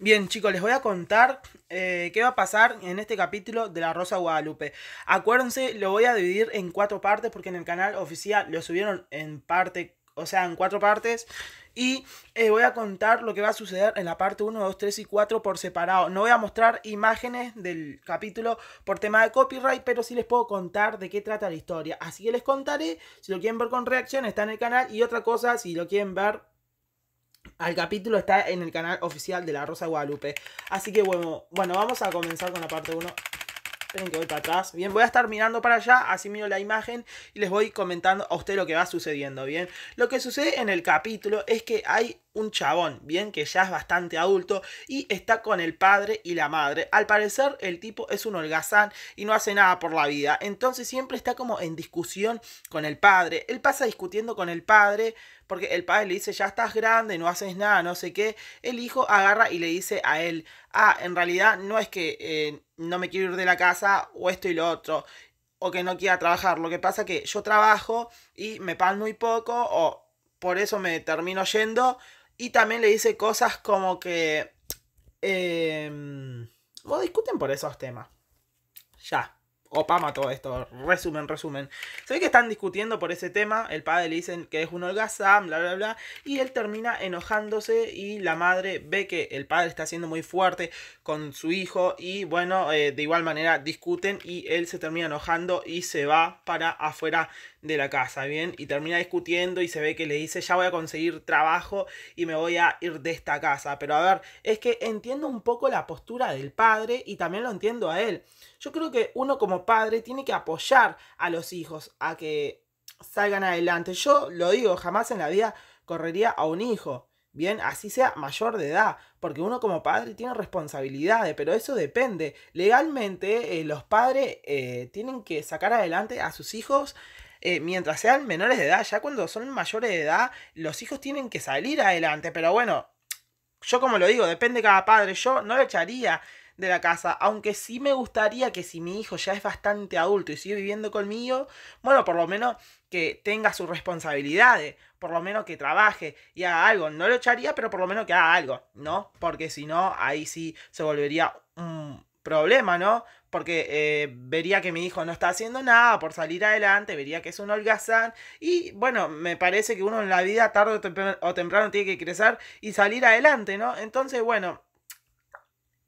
Bien chicos, les voy a contar eh, qué va a pasar en este capítulo de La Rosa Guadalupe. Acuérdense, lo voy a dividir en cuatro partes porque en el canal oficial lo subieron en parte, o sea, en cuatro partes. Y eh, voy a contar lo que va a suceder en la parte 1, 2, 3 y 4 por separado. No voy a mostrar imágenes del capítulo por tema de copyright, pero sí les puedo contar de qué trata la historia. Así que les contaré, si lo quieren ver con reacción está en el canal y otra cosa, si lo quieren ver al capítulo está en el canal oficial de La Rosa Guadalupe. Así que bueno, bueno, vamos a comenzar con la parte 1. Esperen que voy para atrás. Bien, voy a estar mirando para allá, así miro la imagen y les voy comentando a usted lo que va sucediendo, ¿bien? Lo que sucede en el capítulo es que hay un chabón, bien que ya es bastante adulto, y está con el padre y la madre. Al parecer el tipo es un holgazán y no hace nada por la vida, entonces siempre está como en discusión con el padre. Él pasa discutiendo con el padre porque el padre le dice, ya estás grande, no haces nada, no sé qué. El hijo agarra y le dice a él, ah, en realidad no es que eh, no me quiero ir de la casa o esto y lo otro o que no quiera trabajar. Lo que pasa que yo trabajo y me pagan muy poco o por eso me termino yendo y también le dice cosas como que... Eh, em, o discuten por esos temas. Ya. Opama todo esto. Resumen, resumen. Se ve que están discutiendo por ese tema. El padre le dicen que es un holgazán, bla, bla, bla. Y él termina enojándose y la madre ve que el padre está siendo muy fuerte con su hijo. Y bueno, eh, de igual manera discuten y él se termina enojando y se va para afuera de la casa, ¿bien? Y termina discutiendo y se ve que le dice, ya voy a conseguir trabajo y me voy a ir de esta casa. Pero a ver, es que entiendo un poco la postura del padre y también lo entiendo a él. Yo creo que uno como padre tiene que apoyar a los hijos a que salgan adelante. Yo lo digo, jamás en la vida correría a un hijo. Bien, así sea mayor de edad, porque uno como padre tiene responsabilidades, pero eso depende. Legalmente eh, los padres eh, tienen que sacar adelante a sus hijos eh, mientras sean menores de edad. Ya cuando son mayores de edad, los hijos tienen que salir adelante. Pero bueno, yo como lo digo, depende de cada padre. Yo no lo echaría de la casa, aunque sí me gustaría que si mi hijo ya es bastante adulto y sigue viviendo conmigo, bueno, por lo menos que tenga sus responsabilidades, por lo menos que trabaje y haga algo. No lo echaría, pero por lo menos que haga algo, ¿no? Porque si no, ahí sí se volvería un problema, ¿no? porque eh, vería que mi hijo no está haciendo nada por salir adelante, vería que es un holgazán y bueno, me parece que uno en la vida tarde o temprano, tiene que crecer y salir adelante, ¿no? Entonces, bueno,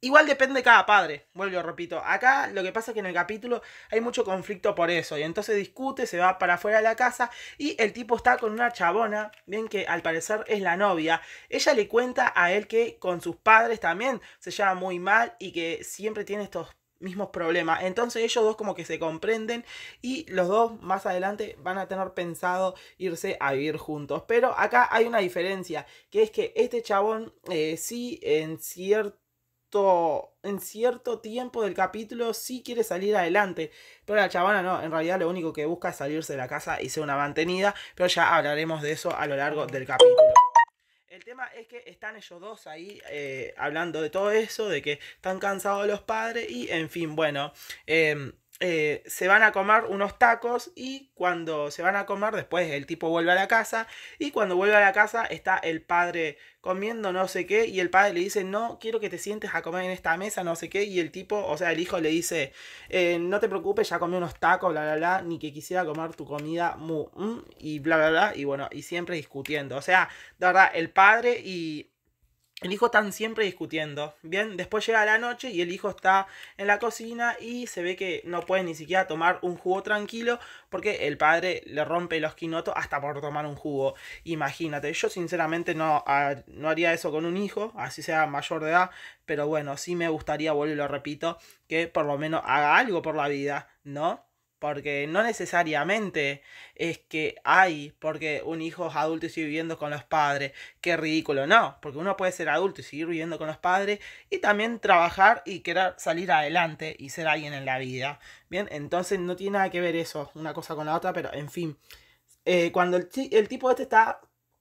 Igual depende de cada padre, vuelvo, repito. Acá lo que pasa es que en el capítulo hay mucho conflicto por eso. Y entonces discute, se va para afuera de la casa y el tipo está con una chabona, bien que al parecer es la novia. Ella le cuenta a él que con sus padres también se lleva muy mal y que siempre tiene estos mismos problemas. Entonces ellos dos como que se comprenden y los dos más adelante van a tener pensado irse a vivir juntos. Pero acá hay una diferencia, que es que este chabón eh, sí en cierto, en cierto tiempo del capítulo sí quiere salir adelante, pero la chabona no, en realidad lo único que busca es salirse de la casa y ser una mantenida, pero ya hablaremos de eso a lo largo del capítulo. El tema es que están ellos dos ahí eh, hablando de todo eso, de que están cansados los padres y en fin, bueno, em, eh, se van a comer unos tacos y cuando se van a comer, después el tipo vuelve a la casa y cuando vuelve a la casa está el padre comiendo no sé qué y el padre le dice, no, quiero que te sientes a comer en esta mesa, no sé qué, y el tipo, o sea, el hijo le dice, eh, no te preocupes, ya comí unos tacos, bla, bla, bla, ni que quisiera comer tu comida, mu, mm, y bla, bla, bla, y bueno, y siempre discutiendo, o sea, de verdad, el padre y el hijo está siempre discutiendo. Bien, después llega la noche y el hijo está en la cocina y se ve que no puede ni siquiera tomar un jugo tranquilo porque el padre le rompe los quinotos hasta por tomar un jugo. Imagínate, yo sinceramente no, ah, no haría eso con un hijo, así sea mayor de edad, pero bueno, sí me gustaría, vuelvo y lo repito, que por lo menos haga algo por la vida, ¿no? porque no necesariamente es que hay, porque un hijo es adulto y sigue viviendo con los padres, qué ridículo, no, porque uno puede ser adulto y seguir viviendo con los padres y también trabajar y querer salir adelante y ser alguien en la vida, bien, entonces no tiene nada que ver eso, una cosa con la otra, pero en fin, eh, cuando el, el tipo este está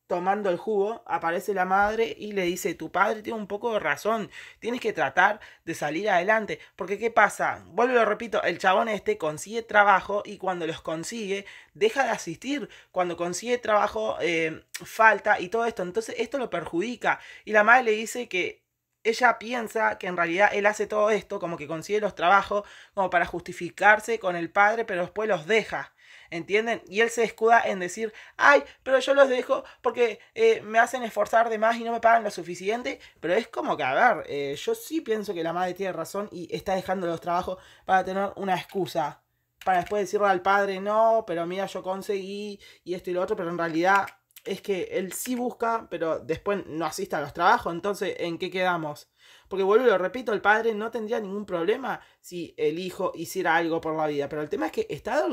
tomando el jugo, aparece la madre y le dice, tu padre tiene un poco de razón, tienes que tratar de salir adelante, porque ¿qué pasa? Vuelvo y lo repito, el chabón este consigue trabajo y cuando los consigue, deja de asistir, cuando consigue trabajo, eh, falta y todo esto, entonces esto lo perjudica y la madre le dice que ella piensa que en realidad él hace todo esto, como que consigue los trabajos, como para justificarse con el padre, pero después los deja. ¿entienden? Y él se escuda en decir, ay, pero yo los dejo porque eh, me hacen esforzar de más y no me pagan lo suficiente, pero es como que, a ver, eh, yo sí pienso que la madre tiene razón y está dejando los trabajos para tener una excusa. Para después decirle al padre, no, pero mira, yo conseguí y esto y lo otro, pero en realidad es que él sí busca, pero después no asista a los trabajos. Entonces, ¿en qué quedamos? Porque boludo, lo repito, el padre no tendría ningún problema si el hijo hiciera algo por la vida. Pero el tema es que está de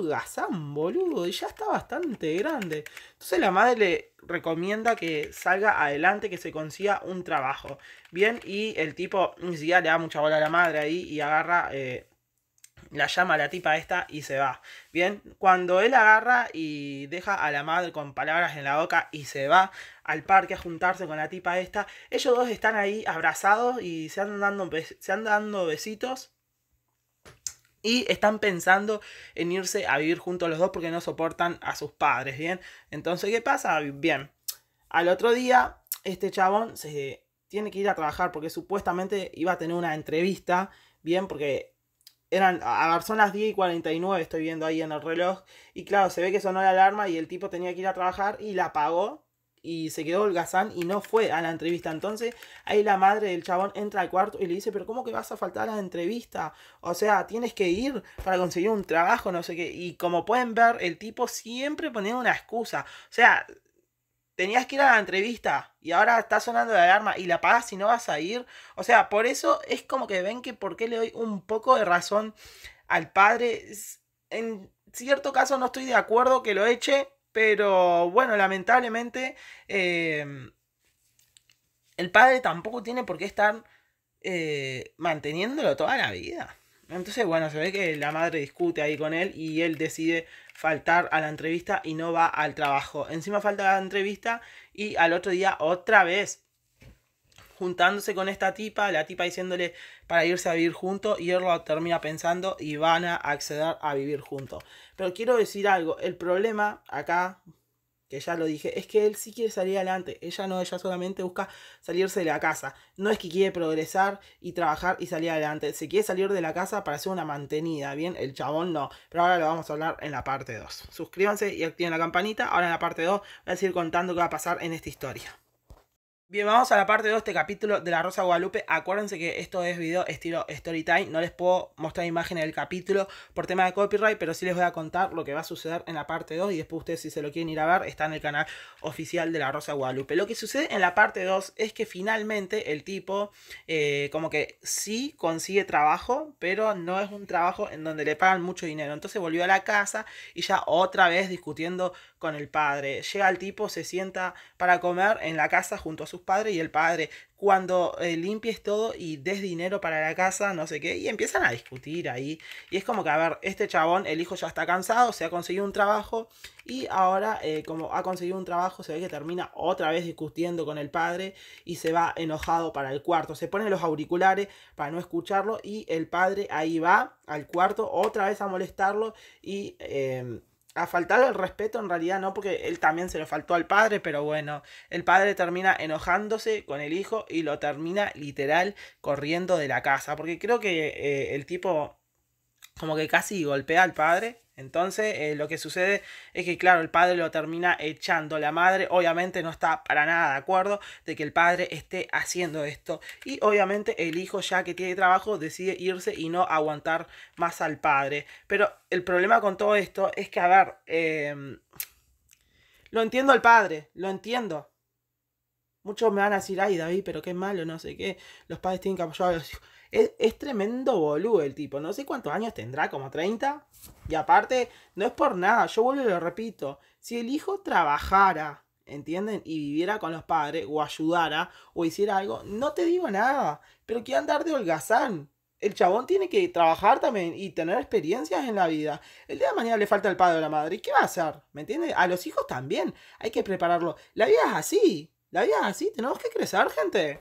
boludo, y ya está bastante grande. Entonces la madre le recomienda que salga adelante, que se consiga un trabajo. Bien, y el tipo ni le da mucha bola a la madre ahí y agarra... Eh, la llama la tipa esta y se va. Bien, cuando él agarra y deja a la madre con palabras en la boca y se va al parque a juntarse con la tipa esta, ellos dos están ahí abrazados y se andan dando, se dando besitos. Y están pensando en irse a vivir juntos los dos porque no soportan a sus padres, ¿bien? Entonces, ¿qué pasa? Bien, al otro día, este chabón se tiene que ir a trabajar porque supuestamente iba a tener una entrevista, ¿bien? Porque eran, son las 10 y 49, estoy viendo ahí en el reloj. Y claro, se ve que sonó la alarma y el tipo tenía que ir a trabajar y la apagó. Y se quedó holgazán y no fue a la entrevista. Entonces, ahí la madre del chabón entra al cuarto y le dice: ¿Pero cómo que vas a faltar a la entrevista? O sea, tienes que ir para conseguir un trabajo, no sé qué. Y como pueden ver, el tipo siempre ponía una excusa. O sea, tenías que ir a la entrevista y ahora está sonando la alarma y la pagas y no vas a ir. O sea, por eso es como que ven que por qué le doy un poco de razón al padre. En cierto caso no estoy de acuerdo que lo eche, pero bueno, lamentablemente em, el padre tampoco tiene por qué estar eh, manteniéndolo toda la vida. Entonces, bueno, se ve que la madre discute ahí con él y él decide faltar a la entrevista y no va al trabajo. Encima falta la entrevista y al otro día otra vez juntándose con esta tipa, la tipa diciéndole para irse a vivir junto, y él lo termina pensando y van a acceder a vivir juntos. Pero quiero decir algo, el problema acá que ya lo dije, es que él sí quiere salir adelante, ella no, ella solamente busca salirse de la casa, no es que quiere progresar y trabajar y salir adelante, se quiere salir de la casa para hacer una mantenida, bien, el chabón no, pero ahora lo vamos a hablar en la parte 2. Suscríbanse y activen la campanita, ahora en la parte 2 voy a seguir contando qué va a pasar en esta historia. Bien, vamos a la parte 2 de este capítulo de La Rosa Guadalupe. Acuérdense que esto es video estilo story No les puedo mostrar imágenes del capítulo por tema de copyright, pero sí les voy a contar lo que va a suceder en la parte 2 y después ustedes si se lo quieren ir a ver está en el canal oficial de La Rosa Guadalupe. Lo que sucede en la parte 2 es que finalmente el tipo eh, como que sí consigue trabajo, pero no es un trabajo en donde le pagan mucho dinero. Entonces volvió a la casa y ya otra vez discutiendo con el padre. Llega el tipo, se sienta para comer en la casa junto a su sus padres y el padre, cuando eh, limpies todo y des dinero para la casa, no sé qué, y empiezan a discutir ahí. Y es como que, a ver, este chabón, el hijo ya está cansado, se ha conseguido un trabajo y ahora eh, como ha conseguido un trabajo, se ve que termina otra vez discutiendo con el padre y se va enojado para el cuarto. Se pone los auriculares para no escucharlo y el padre ahí va al cuarto otra vez a molestarlo y... Em, a faltar el respeto en realidad no, porque él también se lo faltó al padre, pero bueno, el padre termina enojándose con el hijo y lo termina literal corriendo de la casa, porque creo que eh, el tipo como que casi golpea al padre entonces, eh, lo que sucede es que, claro, el padre lo termina echando. La madre, obviamente, no está para nada de acuerdo de que el padre esté haciendo esto. Y obviamente, el hijo, ya que tiene trabajo, decide irse y no aguantar más al padre. Pero el problema con todo esto es que, a ver, em, lo entiendo al padre, lo entiendo. Muchos me van a decir, ay, David, pero qué malo, no sé qué. Los padres tienen que apoyar a los hijos. Es, tremendo boludo el tipo. No sé cuántos años tendrá, como 30. Y aparte, no es por nada. Yo vuelvo y lo repito. Si el hijo trabajara, ¿entienden? Y viviera con los padres, o ayudara, o hiciera algo, no te digo nada. Pero que andar de holgazán. El chabón tiene que trabajar también y tener experiencias en la vida. El día de mañana le falta el padre o la madre. ¿Y qué va a hacer? ¿Me entiendes? A los hijos también. Hay que prepararlo. La vida es así. La vida es así. Tenemos que crecer, gente.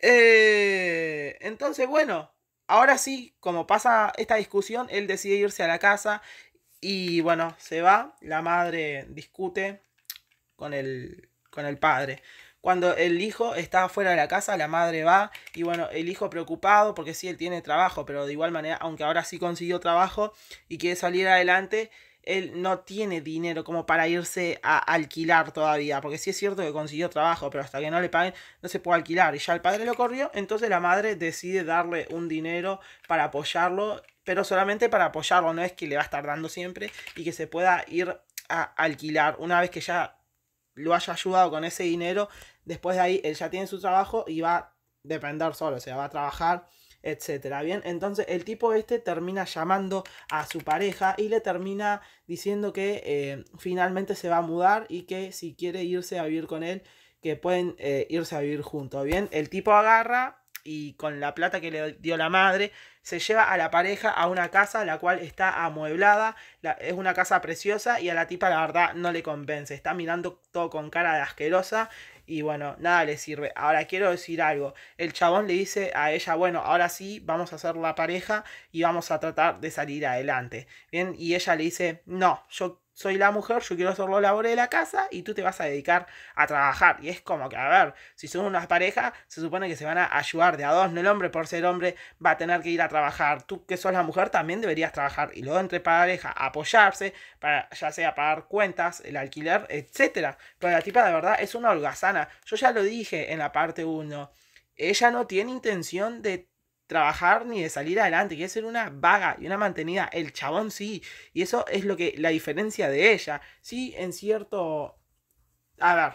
Eh, entonces, bueno, ahora sí, como pasa esta discusión, él decide irse a la casa y bueno, se va, la madre discute con el, con el padre. Cuando el hijo está fuera de la casa, la madre va y bueno, el hijo preocupado porque sí, él tiene trabajo, pero de igual manera, aunque ahora sí consiguió trabajo y quiere salir adelante, él no tiene dinero como para irse a alquilar todavía, porque sí es cierto que consiguió trabajo, pero hasta que no le paguen no se puede alquilar y ya el padre lo corrió, entonces la madre decide darle un dinero para apoyarlo, pero solamente para apoyarlo, no es que le va a estar dando siempre y que se pueda ir a alquilar una vez que ya lo haya ayudado con ese dinero, después de ahí él ya tiene su trabajo y va a depender solo, o sea, va a trabajar etcétera. Bien, entonces el tipo este termina llamando a su pareja y le termina diciendo que eh, finalmente se va a mudar y que si quiere irse a vivir con él, que pueden eh, irse a vivir juntos. Bien, el tipo agarra, y con la plata que le dio la madre, se lleva a la pareja a una casa la cual está amueblada, es una casa preciosa y a la tipa la verdad no le convence, está mirando todo con cara de asquerosa y bueno, nada le sirve. Ahora quiero decir algo, el chabón le dice a ella, bueno, ahora sí, vamos a ser la pareja y vamos a tratar de salir adelante, ¿bien? Y ella le dice, no, yo soy la mujer, yo quiero hacer los labores de la casa y tú te vas a dedicar a trabajar. Y es como que, a ver, si son unas parejas, se supone que se van a ayudar de a dos. No el hombre por ser hombre va a tener que ir a trabajar. Tú que sos la mujer también deberías trabajar. Y luego entre pareja apoyarse, para, ya sea pagar cuentas, el alquiler, etc. Pero la tipa de verdad es una holgazana. Yo ya lo dije en la parte 1. Ella no tiene intención de trabajar ni de salir adelante, quiere ser una vaga y una mantenida. El chabón sí, y eso es lo que la diferencia de ella. Sí, en cierto a ver,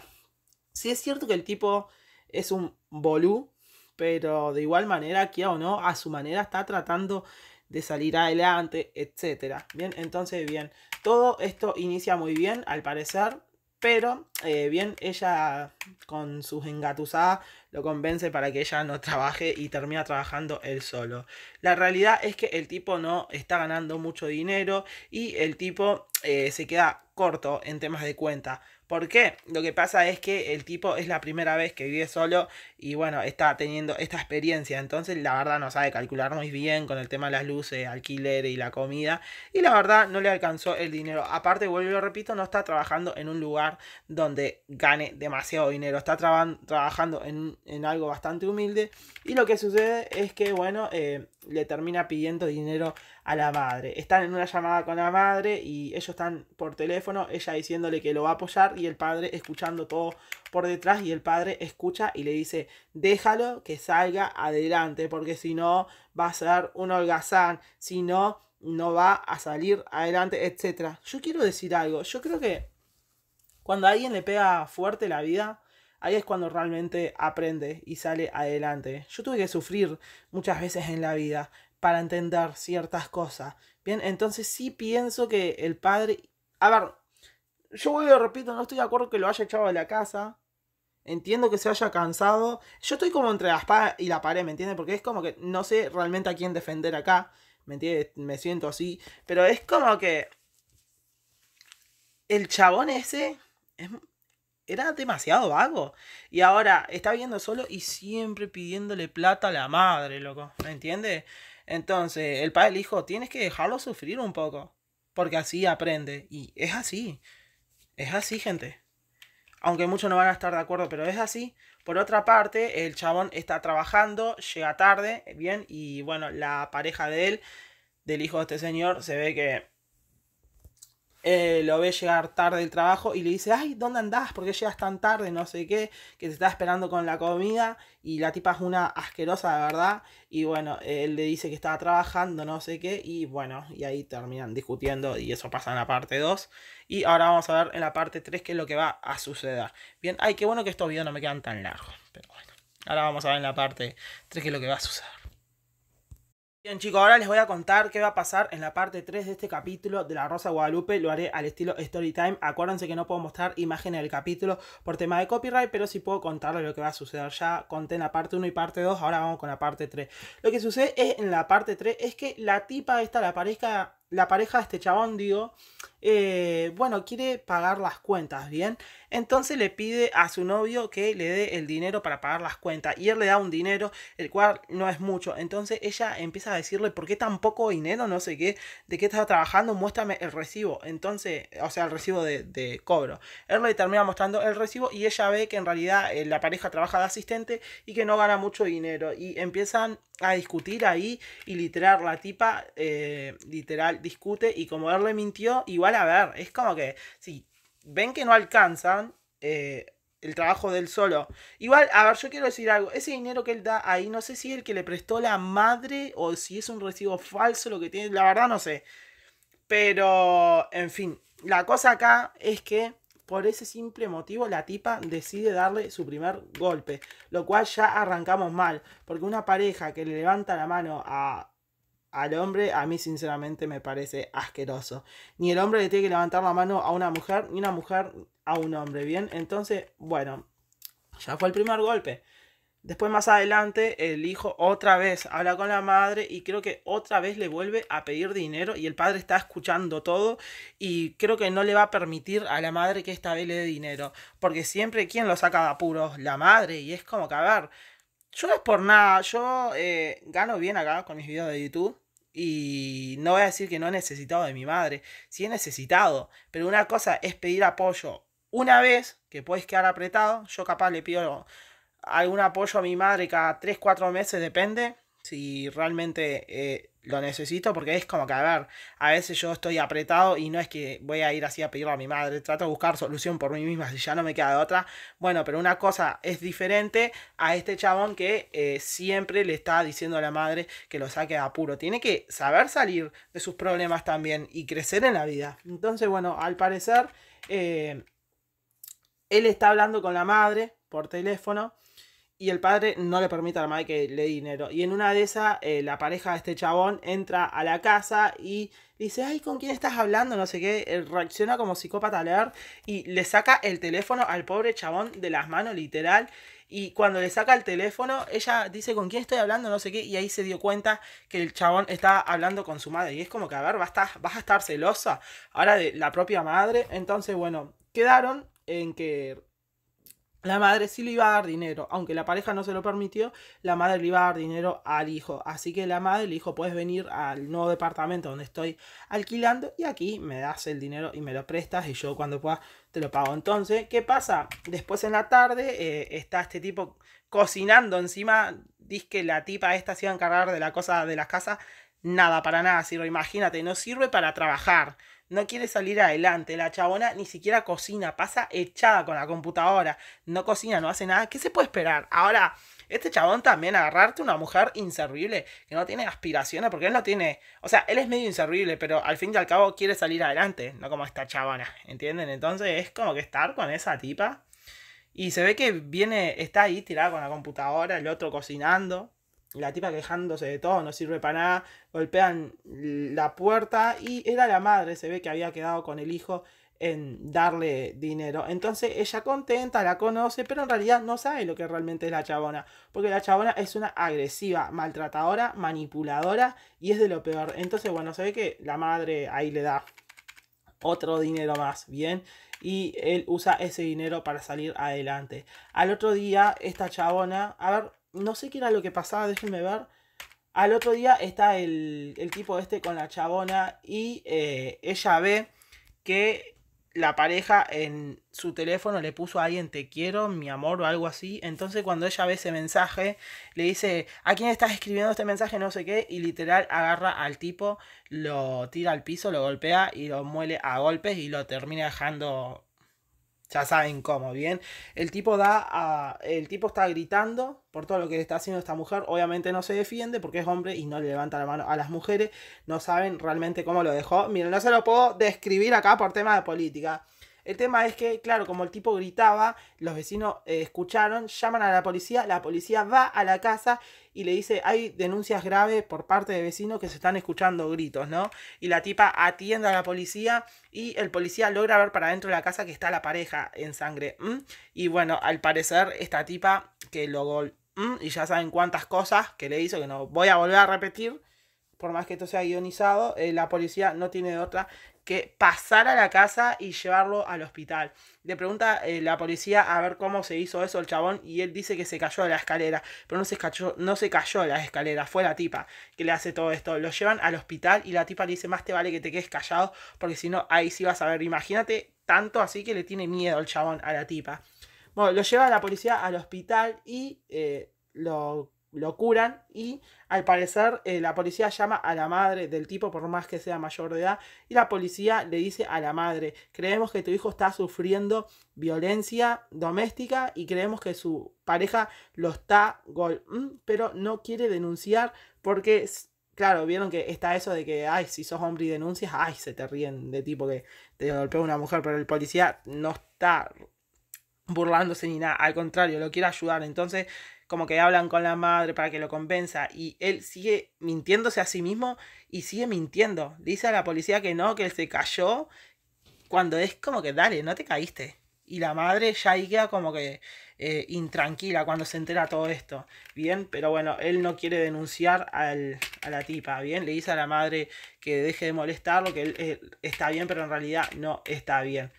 sí es cierto que el tipo es un bolú, pero de igual manera, quiera o no, a su manera está tratando de salir adelante, etcétera. Bien, entonces, bien, todo esto inicia muy bien, al parecer, pero eh, bien, ella con sus engatusadas lo convence para que ella no trabaje y termina trabajando él solo. La realidad es que el tipo no está ganando mucho dinero y el tipo eh, se queda corto en temas de cuenta. ¿Por qué? Lo que pasa es que el tipo es la primera vez que vive solo y bueno, está teniendo esta experiencia, entonces la verdad no sabe calcular muy bien con el tema de las luces, alquiler y la comida, y la verdad no le alcanzó el dinero. Aparte, vuelvo y lo repito, no está trabajando en un lugar donde gane demasiado dinero, está trabajando en, algo bastante humilde, y lo que sucede es que, bueno, eh, le termina pidiendo dinero a la madre. Están en una llamada con la madre y ellos están por teléfono, ella diciéndole que lo va a apoyar y el padre escuchando todo por detrás y el padre escucha y le dice, déjalo que salga adelante, porque si no va a ser un holgazán, si no, no va a salir adelante, etc. Yo quiero decir algo, yo creo que cuando a alguien le pega fuerte la vida, ahí es cuando realmente aprende y sale adelante. Yo tuve que sufrir muchas veces en la vida para entender ciertas cosas. Bien, entonces sí pienso que el padre... A ver, yo vuelvo repito, no estoy de acuerdo que lo haya echado de la casa. Entiendo que se haya cansado. Yo estoy como entre la espada y la pared, ¿me entiendes? Porque es como que no sé realmente a quién defender acá. ¿Me entiendes? Me siento así. Pero es como que. El chabón ese. era demasiado vago. Y ahora está viendo solo y siempre pidiéndole plata a la madre, loco. ¿Me entiendes? Entonces, el padre le dijo: tienes que dejarlo sufrir un poco. Porque así aprende. Y es así. Es así, gente aunque muchos no van a estar de acuerdo, pero es así. Por otra parte, el chabón está trabajando, llega tarde, bien, y bueno, la pareja de él, del hijo de este señor, se ve que eh, lo ve llegar tarde del trabajo y le dice, ay, ¿dónde andás? ¿Por qué llegas tan tarde? No sé qué, que te está esperando con la comida y la tipa es una asquerosa, de verdad. Y bueno, él le dice que estaba trabajando, no sé qué, y bueno, y ahí terminan discutiendo y eso pasa en la parte 2. Y ahora vamos a ver en la parte 3 qué es lo que va a suceder. Bien, ay, qué bueno que estos videos no me quedan tan largos. Pero bueno, ahora vamos a ver en la parte 3 qué es lo que va a suceder. Bien chicos, ahora les voy a contar qué va a pasar en la parte 3 de este capítulo de La Rosa Guadalupe, lo haré al estilo story time, acuérdense que no puedo mostrar imágenes del capítulo por tema de copyright, pero sí puedo contarles lo que va a suceder, ya conté en la parte 1 y parte 2, ahora vamos con la parte 3. Lo que sucede es, en la parte 3 es que la tipa esta, la pareja la pareja de este chabón, digo, eh, bueno, quiere pagar las cuentas, ¿bien? Entonces le pide a su novio que le dé el dinero para pagar las cuentas. Y él le da un dinero, el cual no es mucho. Entonces ella empieza a decirle, ¿por qué tan poco dinero? No sé qué, ¿de qué estás trabajando? Muéstrame el recibo. Entonces, o sea, el recibo de, cobro. Él le termina mostrando el recibo y ella ve que en realidad eh, la pareja trabaja de asistente y que no gana mucho dinero. Y empiezan a discutir ahí y literal la tipa eh, literal discute y como él le mintió, igual a ver, es como que si ven que no alcanzan eh, el trabajo del solo, igual, a ver, yo quiero decir algo, ese dinero que él da ahí, no sé si es el que le prestó la madre o si es un recibo falso lo que tiene, la verdad no sé, pero en fin, la cosa acá es que por ese simple motivo la tipa decide darle su primer golpe, lo cual ya arrancamos mal, porque una pareja que le levanta la mano a, al hombre a mí sinceramente me parece asqueroso. Ni el hombre le tiene que levantar la mano a una mujer, ni una mujer a un hombre, ¿bien? Entonces, bueno, ya fue el primer golpe. Después más adelante el hijo otra vez habla con la madre y creo que otra vez le vuelve a pedir dinero y el padre está escuchando todo y creo que no le va a permitir a la madre que esta vez le dé dinero. Porque siempre quien lo saca de apuros, la madre, y es como que a ver, yo no es por nada, yo eh, gano bien acá con mis videos de YouTube. Y no voy a decir que no he necesitado de mi madre, sí he necesitado, pero una cosa es pedir apoyo una vez, que puedes quedar apretado, yo capaz le pido algún apoyo a mi madre cada 3, 4 meses, depende si realmente eh, lo necesito, porque es como que, a ver, a veces yo estoy apretado y no es que voy a ir así a pedirlo a mi madre, trato de buscar solución por mí misma si ya no me queda otra. Bueno, pero una cosa es diferente a este chabón que eh, siempre le está diciendo a la madre que lo saque de apuro. Tiene que saber salir de sus problemas también y crecer en la vida. Entonces, bueno, al parecer, eh, él está hablando con la madre por teléfono y el padre no le permite a la madre que le dé dinero. Y en una de esas, eh, la pareja de este chabón entra a la casa y dice, ay, ¿con quién estás hablando? No sé qué. Eh, reacciona como psicópata leer y le saca el teléfono al pobre chabón de las manos, literal. Y cuando le saca el teléfono, ella dice, ¿con quién estoy hablando? No sé qué. Y ahí se dio cuenta que el chabón estaba hablando con su madre. Y es como que, a ver, vas a estar celosa ahora de la propia madre. Entonces, bueno, quedaron en que la madre sí le iba a dar dinero, aunque la pareja no se lo permitió, la madre le iba a dar dinero al hijo. Así que la madre le dijo, puedes venir al nuevo departamento donde estoy alquilando y aquí me das el dinero y me lo prestas y yo cuando pueda te lo pago. Entonces, ¿qué pasa? Después en la tarde eh, está este tipo cocinando encima, dice que la tipa esta se iba a encargar de la cosa de las casas, nada, para nada sirve, imagínate, no sirve para trabajar no quiere salir adelante, la chabona ni siquiera cocina, pasa echada con la computadora, no cocina, no hace nada, ¿qué se puede esperar? Ahora, este chabón también agarrarte una mujer inservible que no tiene aspiraciones, porque él no tiene, o sea, él es medio inservible, pero al fin y al cabo quiere salir adelante, no como esta chabona, ¿entienden? Entonces es como que estar con esa tipa. Y se ve que viene, está ahí tirada con la computadora, el otro cocinando la tipa quejándose de todo, no sirve para nada, golpean la puerta y era la madre, se ve que había quedado con el hijo en darle dinero. Entonces ella contenta, la conoce, pero en realidad no sabe lo que realmente es la chabona, porque la chabona es una agresiva, maltratadora, manipuladora y es de lo peor. Entonces, bueno, se ve que la madre ahí le da otro dinero más, ¿bien? Y él usa ese dinero para salir adelante. Al otro día, esta chabona, a ver, no sé qué era lo que pasaba, déjenme ver. Al otro día está el, tipo este con la chabona y eh, ella ve que la pareja en su teléfono le puso a alguien te quiero, mi amor o algo así. Entonces cuando ella ve ese mensaje, le dice, ¿a quién estás escribiendo este mensaje? No sé qué. Y literal agarra al tipo, lo tira al piso, lo golpea y lo muele a golpes y lo termina dejando ya saben cómo, bien. El tipo da el tipo está gritando por todo lo que le está haciendo esta mujer, obviamente no se defiende porque es hombre y no le levanta la mano a las mujeres, no saben realmente cómo lo dejó. Miren, no se lo puedo describir acá por tema de política. El tema es que, claro, como el tipo gritaba, los vecinos eh, escucharon, llaman a la policía, la policía va a la casa y le dice, hay denuncias graves por parte de vecinos que se están escuchando gritos, ¿no? Y la tipa atiende a la policía y el policía logra ver para dentro de la casa que está la pareja en sangre. Y bueno, al parecer esta tipa que lo Y ya saben cuántas cosas que le hizo que no voy a volver a repetir por más que esto sea guionizado, eh, la policía no tiene otra que pasar a la casa y llevarlo al hospital. Le pregunta eh, la policía a ver cómo se hizo eso el chabón y él dice que se cayó de la escalera, pero no se cayó, no se cayó de la escalera, fue la tipa que le hace todo esto. Lo llevan al hospital y la tipa le dice, más te vale que te quedes callado porque si no, ahí sí vas a ver. Imagínate tanto así que le tiene miedo el chabón a la tipa. Bueno, lo lleva la policía al hospital y eh, lo lo curan y al parecer eh, la policía llama a la madre del tipo por más que sea mayor de edad y la policía le dice a la madre creemos que tu hijo está sufriendo violencia doméstica y creemos que su pareja lo está gol mm, pero no quiere denunciar porque claro vieron que está eso de que ay si sos hombre y denuncias ay se te ríen de tipo que te golpeó una mujer pero el policía no está burlándose ni nada, al contrario, lo quiere ayudar. Entonces como que hablan con la madre para que lo convenza y él sigue mintiéndose a sí mismo y sigue mintiendo. Dice a la policía que no, que se cayó, cuando es como que, dale, no te caíste. Y la madre ya ahí queda como que eh, intranquila cuando se entera todo esto. Bien, pero bueno, él no quiere denunciar a la tipa. Bien, le dice a la madre que deje de molestarlo, que él eh, está bien, pero en realidad no está bien.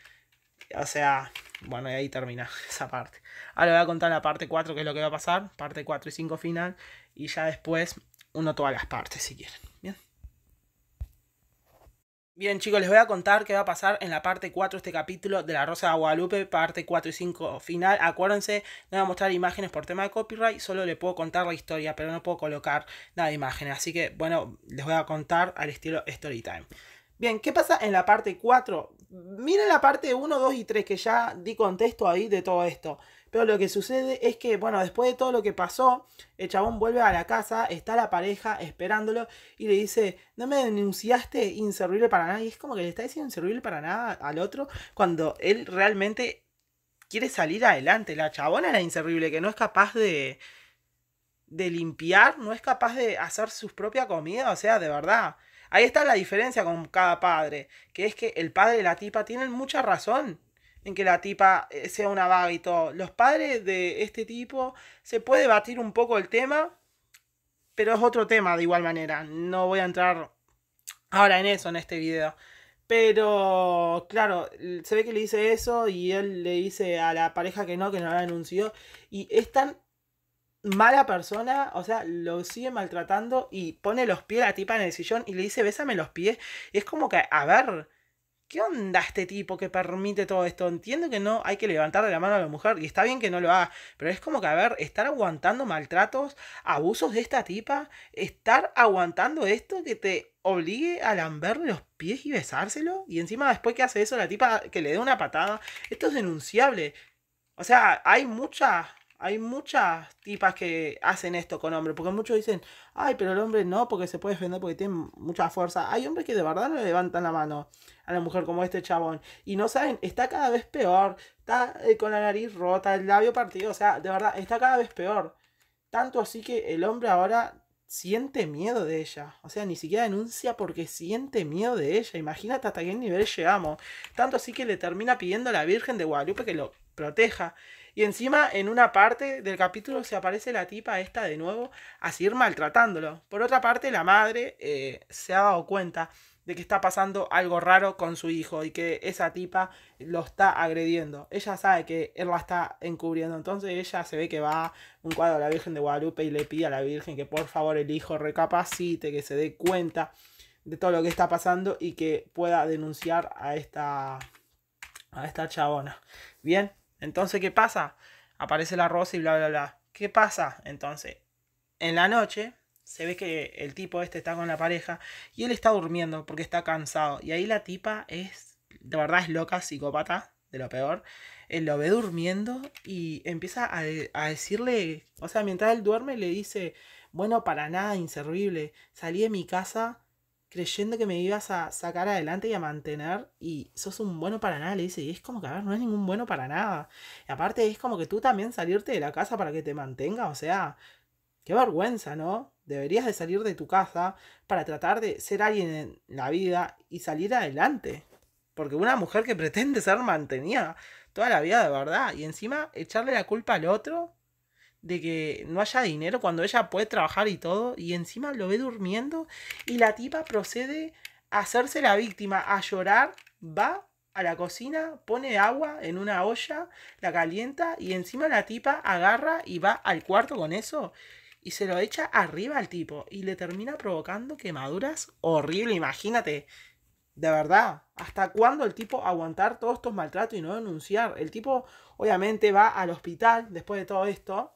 O sea, bueno, y ahí termina esa parte. Ahora voy a contar la parte 4, que es lo que va a pasar, parte 4 y 5 final, y ya después uno todas las partes si quieren. Bien. chicos, les voy a contar qué va a pasar en la parte 4 de este capítulo de La Rosa de Guadalupe, parte 4 y 5 final. Acuérdense, no voy a mostrar imágenes por tema de copyright, solo le puedo contar la historia, pero no puedo colocar nada de imágenes. Así que bueno, les voy a contar al estilo Storytime. Bien, ¿qué pasa en la parte 4? Miren la parte 1, 2 y 3, que ya di contexto ahí de todo esto. Pero lo que sucede es que, bueno, después de todo lo que pasó, el chabón vuelve a la casa, está la pareja esperándolo y le dice, no me denunciaste inservible para nada. Y es como que le está diciendo inservible para nada al otro cuando él realmente quiere salir adelante. La chabona la inservible, que no es capaz de, de limpiar, no es capaz de hacer su propia comida, o sea, de verdad. Ahí está la diferencia con cada padre, que es que el padre y la tipa tienen mucha razón en que la tipa eh, sea una vaga y todo. Los padres de este tipo, se puede debatir un poco el tema, pero es otro tema de igual manera. No voy a entrar ahora en eso, en este video. Pero, claro, se ve que le dice eso y él le dice a la pareja que no, que no ha anunciado Y es tan mala persona, o sea, lo sigue maltratando y pone los pies a la tipa en el sillón y le dice, bésame los pies. es como que, a ver, ¿qué onda este tipo que permite todo esto? Entiendo que no hay que levantar de la mano a la mujer y está bien que no lo haga, pero es como que, a ver, estar aguantando maltratos, abusos de esta tipa, estar aguantando esto que te obligue a lamberle los pies y besárselo y encima después que hace eso la tipa que le dé una patada, esto es denunciable. O sea, hay mucha hay muchas tipas que hacen esto con hombres, porque muchos dicen, ay, pero el hombre no, porque se puede defender, porque tiene mucha fuerza. Hay hombres que de verdad no le levantan la mano a la mujer como este chabón. Y no saben, está cada vez peor, está eh, con la nariz rota, el labio partido, o sea, de verdad, está cada vez peor. Tanto así que el hombre ahora siente miedo de ella. O sea, ni siquiera denuncia porque siente miedo de ella. Imagínate hasta qué nivel llegamos. Tanto así que le termina pidiendo a la Virgen de Guadalupe que lo proteja. Y encima, en una parte del capítulo se aparece la tipa esta de nuevo a seguir maltratándolo. Por otra parte, la madre eh, se ha dado cuenta de que está pasando algo raro con su hijo y que esa tipa lo está agrediendo. Ella sabe que él la está encubriendo, entonces ella se ve que va un cuadro a la Virgen de Guadalupe y le pide a la Virgen que por favor el hijo recapacite, que se dé cuenta de todo lo que está pasando y que pueda denunciar a esta a esta chabona. Bien, entonces, ¿qué pasa? Aparece la rosa y bla, bla, bla. ¿Qué pasa? Entonces, en la noche se ve que el tipo este está con la pareja y él está durmiendo porque está cansado. Y ahí la tipa es, de verdad es loca, psicópata, de lo peor. Él lo ve durmiendo y empieza a, a decirle, o sea, mientras él duerme le dice, bueno, para nada, inservible, salí de mi casa creyendo que me ibas a sacar adelante y a mantener y sos un bueno para nada, le dice, y es como que, a ver, no es ningún bueno para nada. Y aparte es como que tú también salirte de la casa para que te mantenga, o sea, qué vergüenza, ¿no? Deberías de salir de tu casa para tratar de ser alguien en la vida y salir adelante. Porque una mujer que pretende ser mantenida toda la vida de verdad y encima echarle la culpa al otro, de que no haya dinero cuando ella puede trabajar y todo, y encima lo ve durmiendo y la tipa procede a hacerse la víctima, a llorar, va a la cocina, pone agua en una olla, la calienta y encima la tipa agarra y va al cuarto con eso y se lo echa arriba al tipo y le termina provocando quemaduras horribles. imagínate. De verdad, ¿hasta cuándo el tipo aguantar todos estos maltratos y no denunciar? El tipo obviamente va al hospital después de todo esto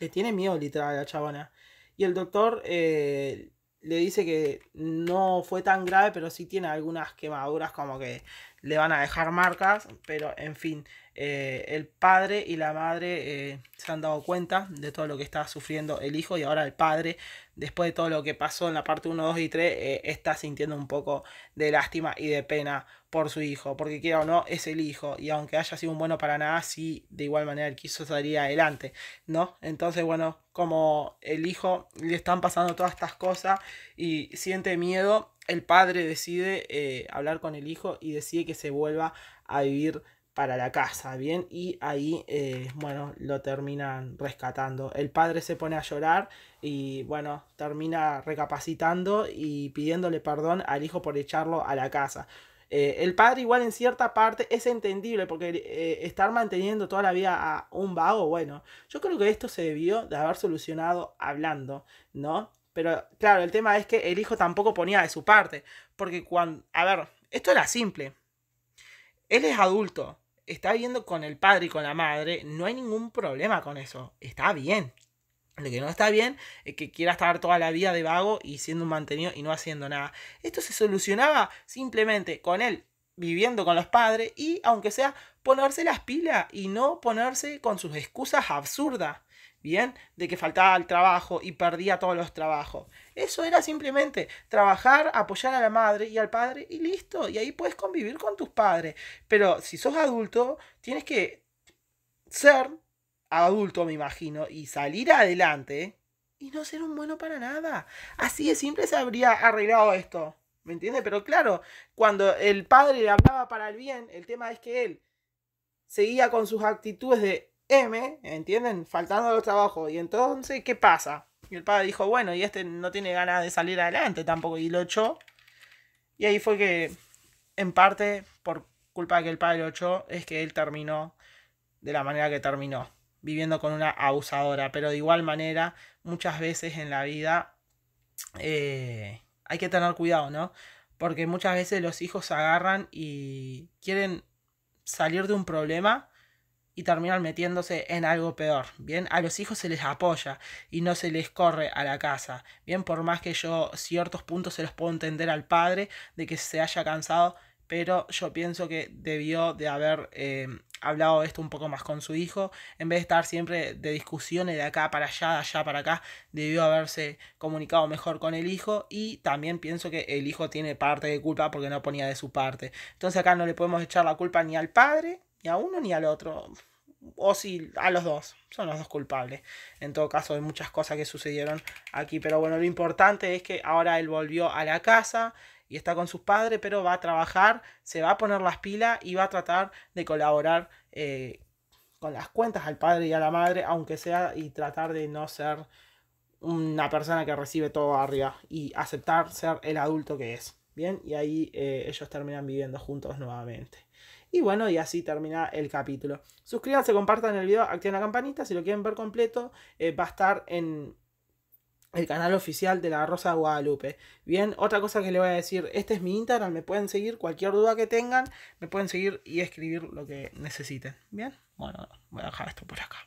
le tiene miedo literal a la chabona. Y el doctor eh, le dice que no fue tan grave, pero sí tiene algunas quemaduras como que le van a dejar marcas, pero en fin, eh, el padre y la madre eh, se han dado cuenta de todo lo que está sufriendo el hijo y ahora el padre, después de todo lo que pasó en la parte 1, 2 y 3, eh, está sintiendo un poco de lástima y de pena por su hijo, porque quiera o no, es el hijo y aunque haya sido un bueno para nada, sí, de igual manera él quiso salir adelante, ¿no? Entonces, bueno, como el hijo le están pasando todas estas cosas y siente miedo, el padre decide eh, hablar con el hijo y decide que se vuelva a vivir para la casa, ¿bien? Y ahí, eh, bueno, lo terminan rescatando. El padre se pone a llorar y, bueno, termina recapacitando y pidiéndole perdón al hijo por echarlo a la casa. Eh, el padre igual en cierta parte es entendible porque estar manteniendo toda la vida a un vago, bueno, yo creo que esto se debió de haber solucionado hablando, ¿no? Pero claro, el tema es que el hijo tampoco ponía de su parte. Porque cuando... A ver, esto era simple. Él es adulto. Está viviendo con el padre y con la madre. No hay ningún problema con eso. Está bien. Lo que no está bien es que quiera estar toda la vida de vago y siendo un mantenido y no haciendo nada. Esto se solucionaba simplemente con él viviendo con los padres y, aunque sea, ponerse las pilas y no ponerse con sus excusas absurdas. ¿bien? De que faltaba el trabajo y perdía todos los trabajos. Eso era simplemente trabajar, apoyar a la madre y al padre y listo. Y ahí puedes convivir con tus padres. Pero si sos adulto, tienes que ser adulto, me imagino, y salir adelante y no ser un bueno para nada. Así de simple se habría arreglado esto. ¿Me entiendes? Pero claro, cuando el padre le hablaba para el bien, el tema es que él seguía con sus actitudes de M, ¿entienden? Faltando los trabajos. Y entonces, ¿qué pasa? Y el padre dijo, bueno, y este no tiene ganas de salir adelante tampoco, y lo echó. Y ahí fue que, en parte, por culpa de que el padre lo echó, es que él terminó de la manera que terminó, viviendo con una abusadora. Pero de igual manera, muchas veces en la vida eh, hay que tener cuidado, ¿no? Porque muchas veces los hijos se agarran y quieren salir de un problema y terminan metiéndose en algo peor. Bien, a los hijos se les apoya y no se les corre a la casa. Bien, por más que yo ciertos puntos se los puedo entender al padre de que se haya cansado, pero yo pienso que debió de haber eh, hablado esto un poco más con su hijo, en vez de estar siempre de discusiones de acá para allá, de allá para acá, debió haberse comunicado mejor con el hijo y también pienso que el hijo tiene parte de culpa porque no ponía de su parte. Entonces acá no le podemos echar la culpa ni al padre ni a uno ni al otro. O si a los dos, son los dos culpables. En todo caso, hay muchas cosas que sucedieron aquí. Pero bueno, lo importante es que ahora él volvió a la casa y está con sus padres, pero va a trabajar, se va a poner las pilas y va a tratar de colaborar eh, con las cuentas al padre y a la madre, aunque sea, y tratar de no ser una persona que recibe todo arriba y aceptar ser el adulto que es. Bien, y ahí eh, ellos terminan viviendo juntos nuevamente. Y bueno, y así termina el capítulo. Suscríbanse, compartan el video, activen la campanita. Si lo quieren ver completo, eh, va a estar en el canal oficial de la Rosa de Guadalupe. Bien, otra cosa que le voy a decir, este es mi Instagram, me pueden seguir, cualquier duda que tengan, me pueden seguir y escribir lo que necesiten. Bien, bueno, voy a dejar esto por acá.